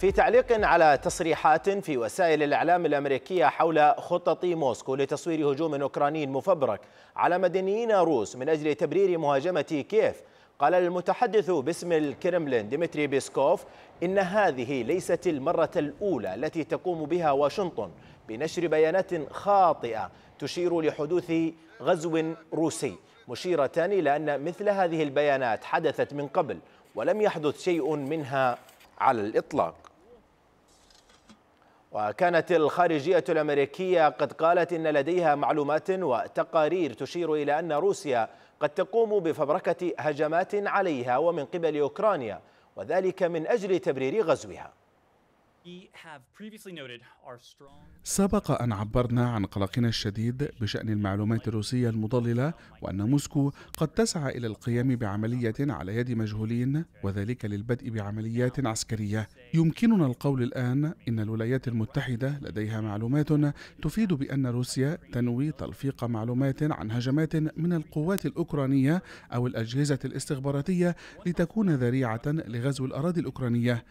في تعليق على تصريحات في وسائل الإعلام الأمريكية حول خطط موسكو لتصوير هجوم أوكراني مفبرك على مدنيين روس من أجل تبرير مهاجمة كييف قال المتحدث باسم الكرملين ديمتري بيسكوف إن هذه ليست المرة الأولى التي تقوم بها واشنطن بنشر بيانات خاطئة تشير لحدوث غزو روسي مشيرة إلى أن مثل هذه البيانات حدثت من قبل ولم يحدث شيء منها على الإطلاق وكانت الخارجية الأمريكية قد قالت إن لديها معلومات وتقارير تشير إلى أن روسيا قد تقوم بفبركة هجمات عليها ومن قبل أوكرانيا وذلك من أجل تبرير غزوها سبق أن عبرنا عن قلقنا الشديد بشأن المعلومات الروسية المضللة وأن موسكو قد تسعى إلى القيام بعملية على يد مجهولين وذلك للبدء بعمليات عسكرية يمكننا القول الآن إن الولايات المتحدة لديها معلومات تفيد بأن روسيا تنوي تلفيق معلومات عن هجمات من القوات الأوكرانية أو الأجهزة الاستخباراتية لتكون ذريعة لغزو الأراضي الأوكرانية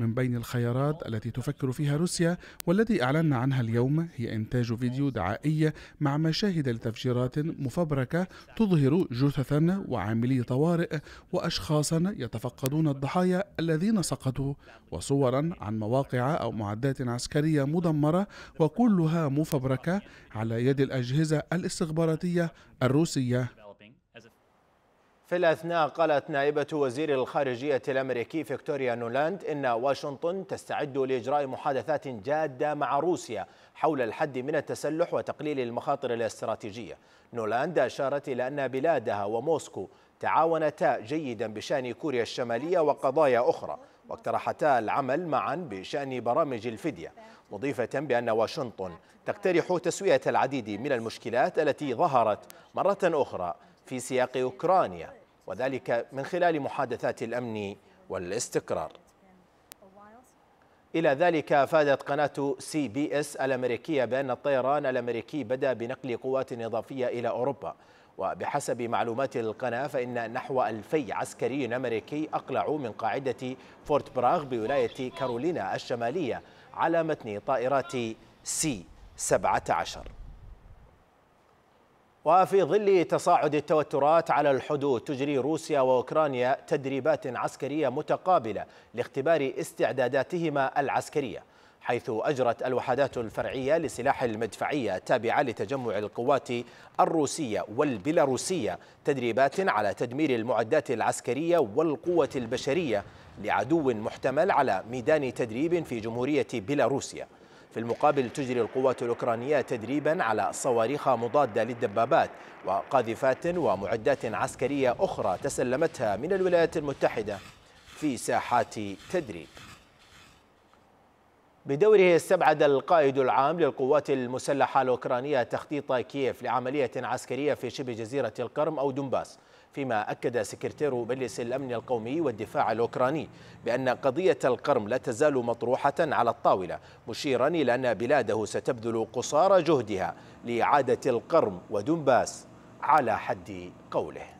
من بين الخيارات التي تفكر فيها روسيا والتي أعلنا عنها اليوم هي إنتاج فيديو دعائي مع مشاهد لتفجيرات مفبركة تظهر جثثا وعاملي طوارئ وأشخاصا يتفقدون الضحايا الذين سقطوا وصورا عن مواقع أو معدات عسكرية مدمرة وكلها مفبركة على يد الأجهزة الاستخباراتية الروسية في الأثناء قالت نائبة وزير الخارجية الأمريكي فيكتوريا نولاند إن واشنطن تستعد لإجراء محادثات جادة مع روسيا حول الحد من التسلح وتقليل المخاطر الاستراتيجية نولاند أشارت إلى أن بلادها وموسكو تعاونتا جيدا بشأن كوريا الشمالية وقضايا أخرى واقترحتا العمل معا بشأن برامج الفدية مضيفة بأن واشنطن تقترح تسوية العديد من المشكلات التي ظهرت مرة أخرى في سياق أوكرانيا وذلك من خلال محادثات الأمن والاستقرار إلى ذلك أفادت قناة سي بي اس الأمريكية بأن الطيران الأمريكي بدأ بنقل قوات إضافية إلى أوروبا وبحسب معلومات القناة فإن نحو ألفي عسكري أمريكي أقلعوا من قاعدة فورت براغ بولاية كارولينا الشمالية على متن طائرات سي 17 وفي ظل تصاعد التوترات على الحدود تجري روسيا واوكرانيا تدريبات عسكريه متقابله لاختبار استعداداتهما العسكريه حيث اجرت الوحدات الفرعيه لسلاح المدفعيه التابعه لتجمع القوات الروسيه والبيلاروسيه تدريبات على تدمير المعدات العسكريه والقوه البشريه لعدو محتمل على ميدان تدريب في جمهوريه بيلاروسيا في المقابل تجري القوات الأوكرانية تدريبا على صواريخ مضادة للدبابات وقاذفات ومعدات عسكرية أخرى تسلمتها من الولايات المتحدة في ساحات تدريب بدوره استبعد القائد العام للقوات المسلحة الأوكرانية تخطيط كييف لعملية عسكرية في شبه جزيرة القرم أو دنباس فيما أكد سكرتير مجلس الأمن القومي والدفاع الأوكراني بأن قضية القرم لا تزال مطروحة على الطاولة مشيرا إلى أن بلاده ستبذل قصارى جهدها لإعادة القرم ودنباس على حد قوله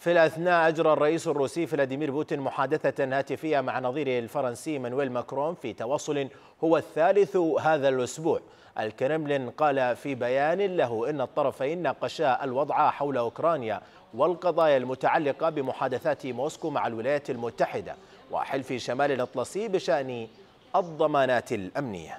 في الأثناء أجرى الرئيس الروسي فلاديمير بوتين محادثة هاتفية مع نظيره الفرنسي مانويل ماكرون في تواصل هو الثالث هذا الأسبوع الكرملين قال في بيان له إن الطرفين ناقشا الوضع حول أوكرانيا والقضايا المتعلقة بمحادثات موسكو مع الولايات المتحدة وحلف شمال الأطلسي بشأن الضمانات الأمنية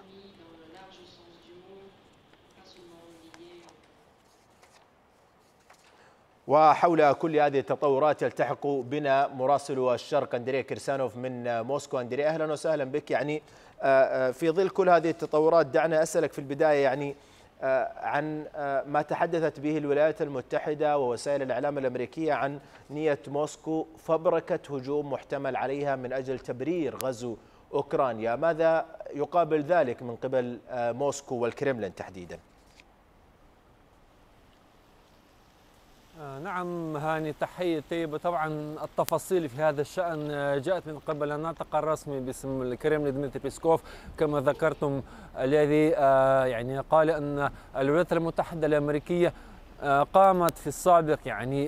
وحول كل هذه التطورات يلتحق بنا مراسل الشرق اندريا كرسانوف من موسكو اندريا اهلا وسهلا بك يعني آه، آه، في ظل كل هذه التطورات دعنا اسالك في البدايه يعني آه، عن ما تحدثت به الولايات المتحده ووسائل الاعلام الامريكيه عن نيه موسكو فبركه هجوم محتمل عليها من اجل تبرير غزو اوكرانيا، ماذا يقابل ذلك من قبل موسكو والكرملين تحديدا؟ آه، نعم هاني تحية طيبة طبعا التفاصيل في هذا الشأن آه، جاءت من قبل الناطق الرسمي باسم الكريم ديمتري بيسكوف كما ذكرتم الذي آه، يعني قال أن الولايات المتحدة الأمريكية قامت في السابق يعني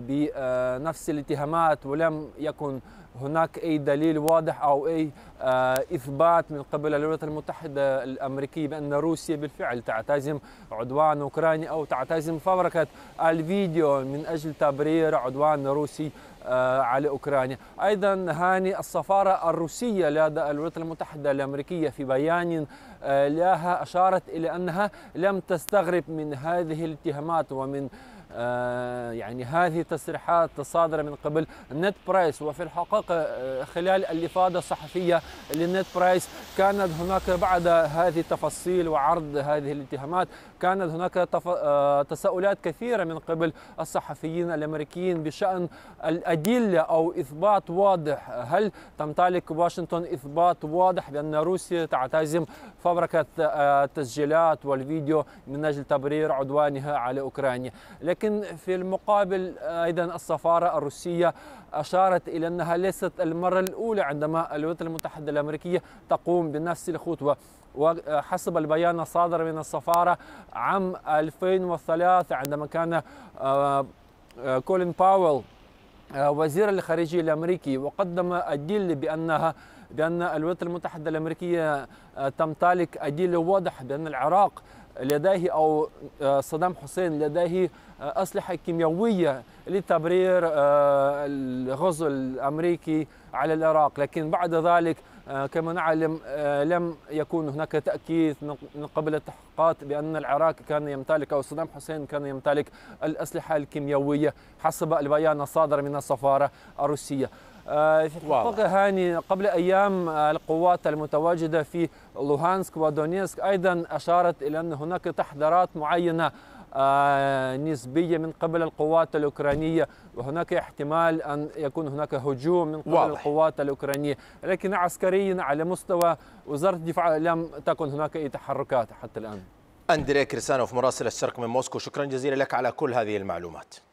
بنفس الاتهامات ولم يكن هناك اي دليل واضح او اي آه، اثبات من قبل الولايات المتحده الامريكيه بان روسيا بالفعل تعتزم عدوان اوكراني او تعتزم فبركه الفيديو من اجل تبرير عدوان روسي آه، على اوكرانيا، ايضا هاني السفاره الروسيه لدى الولايات المتحده الامريكيه في بيان آه، لها اشارت الى انها لم تستغرب من هذه الاتهامات ومن آه، يعني هذه التصريحات الصادره من قبل نت برايس وفي الحقيقه آه، خلال الافاده الصحفيه لنت برايس كانت هناك بعد هذه التفاصيل وعرض هذه الاتهامات كانت هناك تف... آه، تساؤلات كثيره من قبل الصحفيين الامريكيين بشان الادله او اثبات واضح هل تمتلك واشنطن اثبات واضح بان روسيا تعتزم فبركه التسجيلات والفيديو من اجل تبرير عدوانها على اوكرانيا لكن لكن في المقابل ايضا السفاره الروسيه اشارت الى انها ليست المره الاولى عندما الولايات المتحده الامريكيه تقوم بنفس الخطوه وحسب البيان الصادر من السفاره عام 2003 عندما كان آه، كولين باول آه، وزير الخارجية الأمريكي وقدم الدليل بأنها بأن الولايات المتحدة الأمريكية آه، تمتلك أدلة واضحة بأن العراق لديه أو آه، صدام حسين لديه آه، أسلحة كيميائية لتبرير آه، الغزو الأمريكي على العراق لكن بعد ذلك كما نعلم لم يكون هناك تأكيد من قبل التحقيقات بأن العراق كان يمتلك أو صدام حسين كان يمتلك الأسلحة الكيميائية حسب البيان الصادر من السفارة الروسية آه، في هاني قبل أيام آه، القوات المتواجدة في لوهانسك ودونيسك أيضا أشارت إلى أن هناك تحذيرات معينة آه، نسبية من قبل القوات الأوكرانية وهناك احتمال أن يكون هناك هجوم من قبل واضح. القوات الأوكرانية لكن عسكريا على مستوى وزارة الدفاع لم تكن هناك أي تحركات حتى الآن اندريك كريسانوف مراسل الشرق من موسكو شكرا جزيلا لك على كل هذه المعلومات